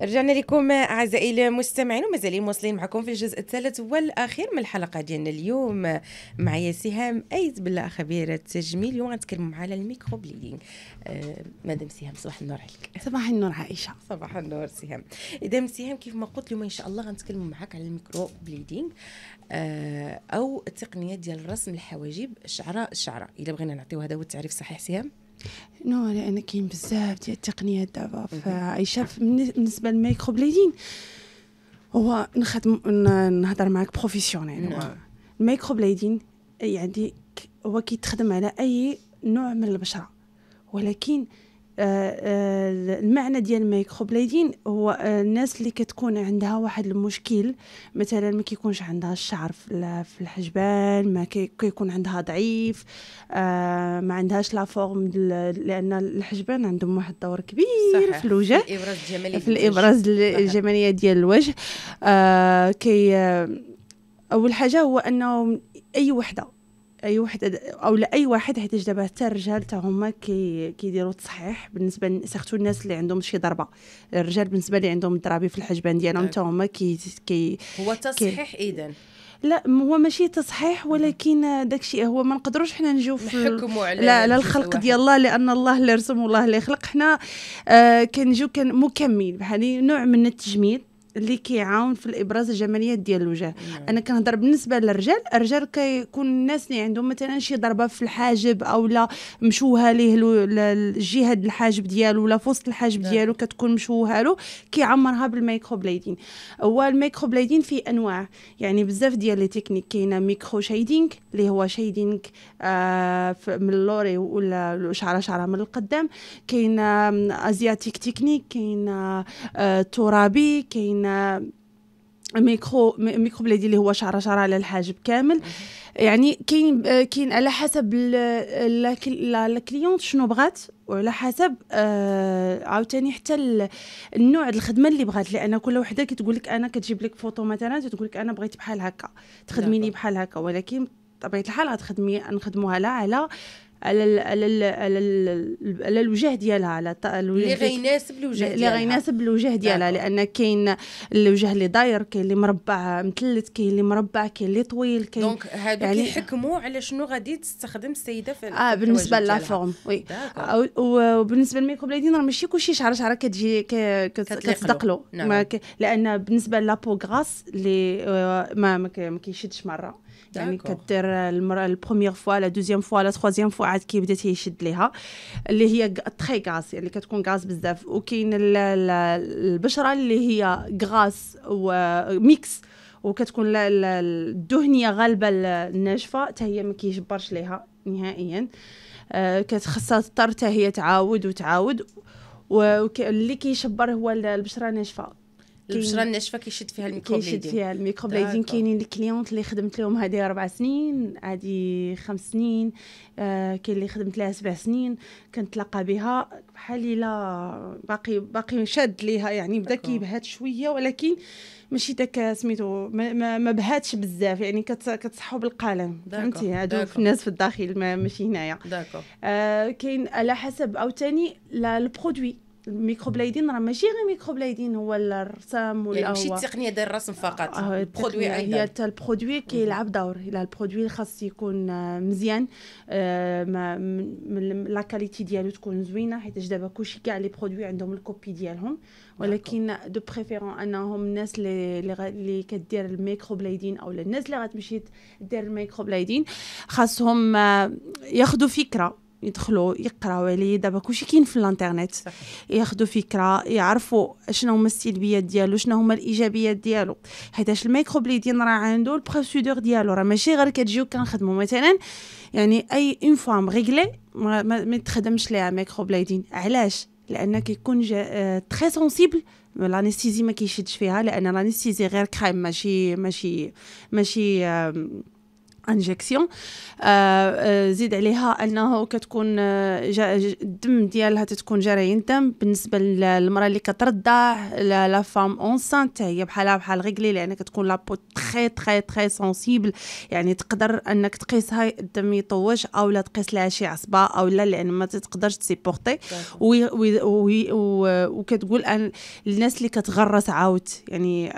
رجعنا لكم اعزائي المستمعين ومازالين مواصلين معكم في الجزء الثالث والاخير من الحلقه ديالنا اليوم معايا سهام ايت بالله خبيره التجميل اليوم غنتكلموا على الميكرو بليدينغ آه مدام سهام صباح النور عليك صباح النور عائشه صباح النور سهام اذا سهام كيف ما قلت اليوم ان شاء الله غنتكلموا معك على الميكرو بليدينغ آه او التقنيه ديال رسم الحواجب شعره شعره الا بغينا نعطيو هذا هو التعريف صحيح سهام نو لان كاين بزاف ديال التقنيات دابا فعايشه بالنسبه للميكرو بليدين هو نخدم نهضر معاك بروفيسيونيل نعم. الميكرو بليدين يعني هو كيتخدم على اي نوع من البشره ولكن آه، آه، المعنى ديال الميكرو بليدين هو آه، الناس اللي كتكون عندها واحد المشكل مثلا ما كيكونش عندها الشعر في الحجبان ما كيكون عندها ضعيف ما عندهاش لا فورم لان الحجبان عندهم واحد الدور كبير صحيح. في الوجه في الابراز الجمالي في الابراز الجماليه ديال الوجه كي اول حاجه هو انه اي وحده اي وحده او لاي واحد حيت دابا حتى الرجال حتى هما كي كيديروا التصحيح بالنسبه سيرتو الناس اللي عندهم شي ضربه الرجال بالنسبه اللي عندهم الضرابي في الحجبان ديالهم حتى هما كي كي هو تصحيح اذا لا هو ماشي تصحيح ولكن داكشي هو ما نقدروش حنا نجيو في لا لا الخلق ديال الله لان الله اللي رسم والله اللي خلق حنا آه كنجيو كان مكمل بحال نوع من التجميل اللي كيعاون في الابراز الجماليات ديال الوجه نعم. انا كنهضر بالنسبه للرجال الرجال كيكون الناس اللي عندهم مثلا شي ضربه في الحاجب او لا مشوهه ليه الجهه الحاجب ديالو ولا في وسط الحاجب نعم. ديالو كتكون مشوهه له كيعمرها بالميكرو بليدين هو الميكرو بليدين فيه انواع يعني بزاف ديال لي تكنيك كاينه ميكرو شيدينغ اللي هو شيدينغ آه من اللوري ولا شعره شعره من القدام كاين ازياتيك تكنيك كاين آه ترابي كاين عندنا ميكرو ميكرو بلادي اللي هو شعره شعره على الحاجب كامل يعني كاين كاين على حسب لا كليون شنو بغات وعلى حسب آه عاوتاني حتى النوع الخدمه اللي بغات لان كل وحده كتقول لك انا كتجيب لك فوتو مثلا تقول لك انا بغيت بحال هكا تخدميني بحال هكا ولكن بطبيعه الحال غتخدمي نخدموها لا على على الـ على الـ على, الـ على الوجه ديالها على اللي غيناسب الوجه ديالها اللي غيناسب الوجه ديالها لان كاين الوجه اللي داير كاين اللي مربع مثلث كاين اللي مربع كاين اللي طويل كاين دونك هادو يعني كيحكموا على شنو غادي تستخدم السيده في اه بالنسبه لا فورم وي وبالنسبه للميكروب بلادين راه ماشي كلشي شعره شعره كتجي كتصدق نعم. لان بالنسبه لابو غراس اللي آه، ما ما كيشدش مره يعني كدير المرأة البروميير فوا لا دوزيام فوا لا تخوازيام فوا عاد كيبدا تيشد ليها اللي هي تخي غاز يعني كتكون غاز بزاف وكاين البشرة اللي هي غاز وميكس وكتكون الدهنيه غالبه الناشفه حتى هي ما كيجبرش ليها نهائيا آه، كتخصها تضطر حتى هي تعاود وتعاود واللي كيشبر هو البشره ناشفه البشره الناشفه كيشد فيها الميكرو كيشد فيها الميكرو بليدين كاينين الكليونت اللي خدمت لهم هذه اربع سنين هذه خمس سنين آه كاين اللي خدمت لها سبع سنين كنتلاقى بها بحال الا باقي باقي شاد ليها يعني بدا كيبهات شويه ولكن ماشي داك سميتو ما, ما, ما بهاتش بزاف يعني كتصحو بالقلم فهمتي هادو في الناس في الداخل ماشي هنايا داكوغ آه كاين على حسب عاوتاني البرودوي الميكروبلايدين راه ماشي غير ميكروبلايدين هو الرسم ولا يعني ماشي التقنيه ديال الرسم فقط آه البرودوي ايضا هي البرودوي كيلعب دور الا البرودوي خاص يكون آه، مزيان آه، ما لا كاليتي ديالو تكون زوينه حيت دابا كلشي كاع لي برودوي عندهم الكوبي ديالهم ولكن دو بريفيرون انهم الناس اللي اللي كدير الميكروبلايدين او الناس اللي غتمشي دير الميكروبلايدين خاصهم آه، ياخذوا فكره يدخلوا يقراو عليه دابا كلشي كاين في الانترنت ياخذوا فكره يعرفوا شنو هما السلبيات ديالو شنو هما الايجابيات ديالو حيتاش الميكروبليدين راه عنده البروسيدور ديالو راه ماشي غير كتجيو كنخدموا مثلا يعني اي اون فام ريغلي ما, ما تخدمش ليها بليدين علاش لان كيكون تري سونسيبل لانستيزي ما كيشدش فيها لان لانستيزي غير كريم ماشي ماشي ماشي انجيكسيون euh, euh, زيد عليها انه كتكون آه، الدم ديالها تتكون جرايين دم بالنسبه للمراه اللي كترضع لا فام سانت هي بحالها بحال غيكلي لان كتكون لابو تري تري تري سونسيبل يعني تقدر انك تقيسها الدم يطوج او لا تقيس لها شي عصبه او لا لان ما تقدرش تسيبورتي وكتقول ان الناس اللي كتغرس عاوت يعني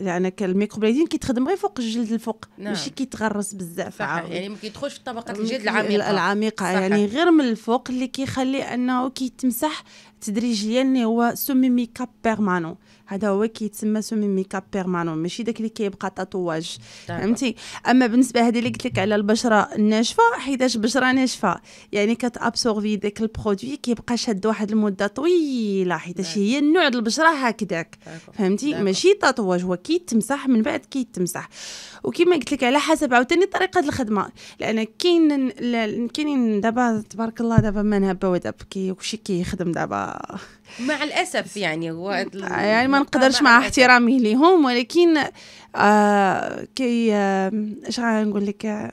لان الميكروبلايدين كيتخدم غير فوق الجلد الفوق نعم. ماشي نعم. كيتغرس بزاف يعني ما كيدخلش في الطبقات الجلد العميقه العميقه يعني غير من الفوق اللي كيخلي انه كيتمسح تدريجيا اللي هو سومي ميكاب بيرمانون هذا هو كيتسمى سومي ميكاب بيرمانون ماشي داك اللي كيبقى تاتواج فهمتي اما بالنسبه هذه اللي قلت لك على البشره الناشفه حيتاش بشره ناشفه يعني كتابسورفي داك البرودوي كيبقى شاد واحد المده طويله حيتاش هي النوع ديال البشره هكذاك فهمتي ماشي تاتواج هو كيتمسح من بعد كيتمسح وكما قلت لك على حسب عاوتاني طريقه الخدمه لان كاين كاينين دابا تبارك الله دابا من هبه ودب كي وشي كيخدم دابا مع الاسف يعني هو يعني ما نقدرش مع, احترامي ليهم ولكن آه كي آه، اش آه غنقول لك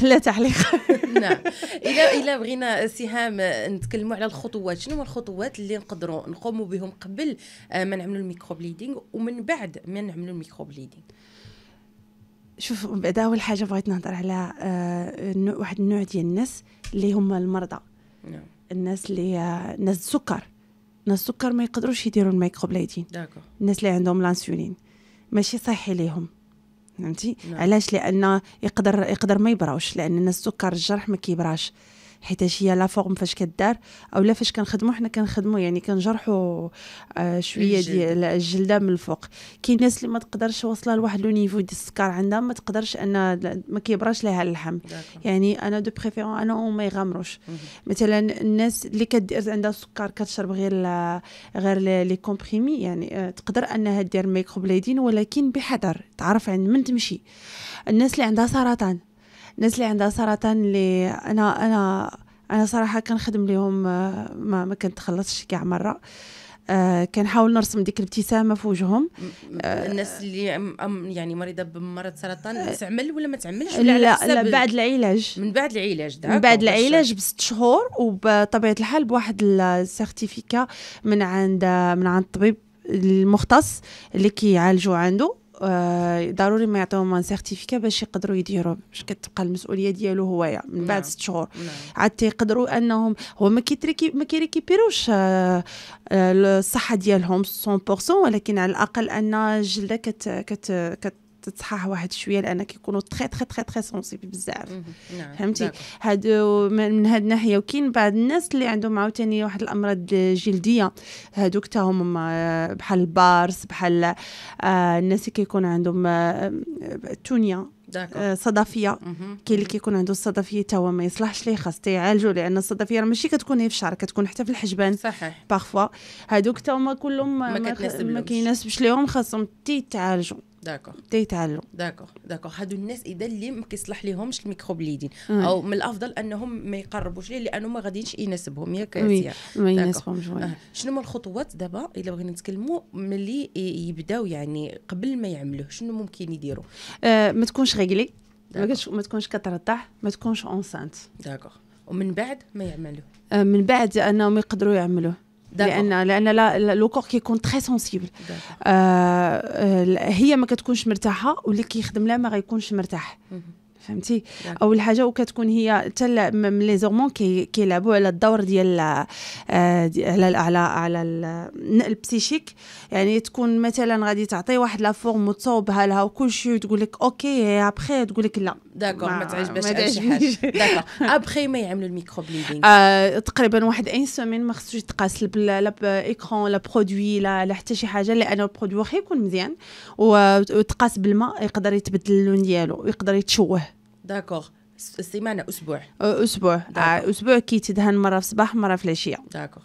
لا تعليق نعم الا الا بغينا سهام آه، نتكلموا على الخطوات شنو هما الخطوات اللي نقدروا نقوموا بهم قبل آه، ما نعملوا الميكرو بليدينغ ومن بعد ما نعملوا الميكرو بليدينغ شوف بعدا اول حاجه بغيت نهضر على آه واحد النوع ديال الناس اللي هما المرضى نعم الناس اللي الناس السكر الناس السكر ما يقدروش يديروا الميكرو الناس اللي عندهم لانسولين ماشي صحي ليهم فهمتي نعم. علاش لان يقدر يقدر ما يبراوش لان السكر الجرح ما كيبراش حيت هي لا فورم فاش كدار او لا فاش كنخدموا حنا كنخدموا يعني كنجرحوا آه شويه ديال الجلده من الفوق كاين الناس اللي ما تقدرش واصله لواحد لو نيفو ديال السكر عندها ما تقدرش ان ما كيبراش لها اللحم يعني انا دو بريفيرون انا ما يغامروش مثلا الناس اللي كدير عندها السكر كتشرب غير لا غير لي كومبريمي يعني آه تقدر انها دير ميكرو بليدين ولكن بحذر تعرف عند من تمشي الناس اللي عندها سرطان الناس اللي عندها سرطان اللي انا انا انا صراحه كنخدم ليهم آه، ما ما كنتخلصش كاع مره آه كنحاول نرسم ديك الابتسامه في وجههم آه الناس اللي أم يعني مريضه بمرض سرطان آه، تعمل ولا ما تعملش ولا لا على لا بعد العلاج من بعد العلاج من بعد العلاج بست شهور وبطبيعه الحال بواحد السيرتيفيكا من عند من عند الطبيب المختص اللي كيعالجو عنده آه، ضروري ما يعطيوهم ان سيرتيفيكا باش يقدروا يديروا باش كتبقى المسؤوليه ديالو هويا من بعد نعم. ست شهور نعم. عاد تيقدروا انهم هو ما كيتريكي ما كيريكيبيروش آه، آه، الصحه ديالهم 100% ولكن على الاقل ان الجلده كت كت كت تتصحح واحد شويه لان كيكونوا تري تري تري تري سونسيبل بزاف نعم. فهمتي هادو من هاد الناحيه وكاين بعض الناس اللي عندهم عاوتاني واحد الامراض الجلديه هادوك تا هما آه، بحال البارس بحال آه، الناس اللي كيكون عندهم التونيه آه، صدفيه كاين اللي كيكون عنده الصدفيه تا هو ما يصلحش ليه خاص تعالجو لان الصدفيه راه ماشي كتكون هي إيه في الشعر كتكون حتى في الحجبان صحيح باغفوا هادوك تا هما كلهم ما, ما كيناسبش ليهم خاصهم تيتعالجوا داكوغ تيتعلقوا داكوغ داكوغ هادو الناس اذا اللي ما كيصلح ليهمش الميكروب ليدين آه. او من الافضل انهم ما يقربوش ليه لانه ما غاديش يناسبهم ياك ما يناسبهمش آه. شنو هما الخطوات دابا الا بغينا نتكلموا ملي يبداو يعني قبل ما يعملوه شنو ممكن يديروا آه ما تكونش ريغلي ما تكونش كترتاح ما تكونش اونسانت داكوغ ومن بعد ما يعملوه آه من بعد انهم يقدروا يعملوه لان لان لو كور كيكون تري سونسيبل آه هي ما كتكونش مرتاحه واللي كيخدم لها ما غيكونش مرتاح فهمتي اول حاجه وكتكون هي حتى لي زورمون كيلعبوا على الدور ديال آه، على على على النقل البسيشيك يعني تكون مثلا غادي تعطي واحد لا فورم وتصوبها لها وكل شيء وتقول لك اوكي ابخي تقول لك لا داكور ما تعجبهاش شي حاجه داكور ابخي ما يعملوا الميكرو بليدينغ آه، تقريبا واحد ان سومين ما خصوش يتقاسل لا بايكرون لا برودوي لا حتى شي حاجه لان البرودوي واخا يكون مزيان وتقاس بالماء يقدر يتبدل اللون ديالو ويقدر يتشوه داكوغ سيمانه اسبوع اسبوع داكوغ. آه، اسبوع كي تدهن مره في الصباح مره في العشيه داكوغ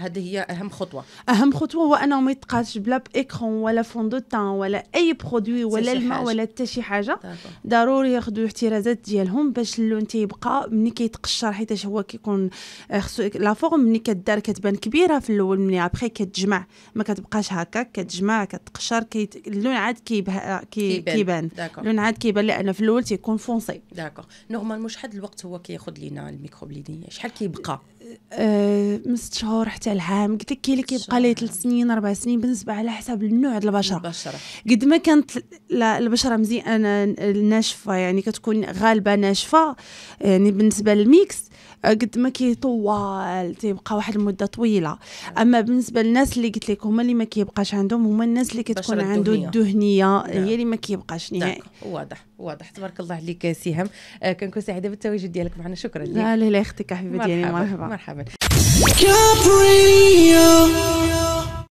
هذه هي اهم خطوه اهم خطوه هو انه ما يتقاش بلا باكرون ولا فوندوتان ولا اي برودوي ولا الماء ولا حتى شي حاجه ضروري ياخذوا الاحترازات ديالهم باش اللون تيبقى ملي كيتقشر حيت هو كيكون آه، خصو لا فورم ملي كدار كتبان كبيره في الاول ملي ابخي كتجمع ما كتبقاش هكاك كتجمع كتقشر كي اللون عاد كيبه... آه، كي... كيبان اللون عاد كيبان لان في الاول تيكون فونسي داكوغ نورمالمون شحال الوقت هو كياخذ لينا الميكروب ليدي شحال كيبقى أه من ست شهور حتى العام قلت لك كاين اللي كيبقى ليه 3 سنين 4 سنين بالنسبه على حسب النوع ديال البشره قد ما كانت البشره مزيانه ناشفه يعني كتكون غالبه ناشفه يعني بالنسبه للميكس قد ما كيطوال تيبقى واحد المده طويله اما بالنسبه للناس اللي قلت لك هما اللي ما كيبقاش عندهم هما الناس اللي كتكون عنده الدهنيه نعم. هي اللي ما كيبقاش نهائي واضح واضح تبارك الله عليك سهام آه كنكون سعيده بالتواجد ديالك معنا شكرا لك لا لا اختي حبيبتي يعني مرحبا مرحبا, مرحبا.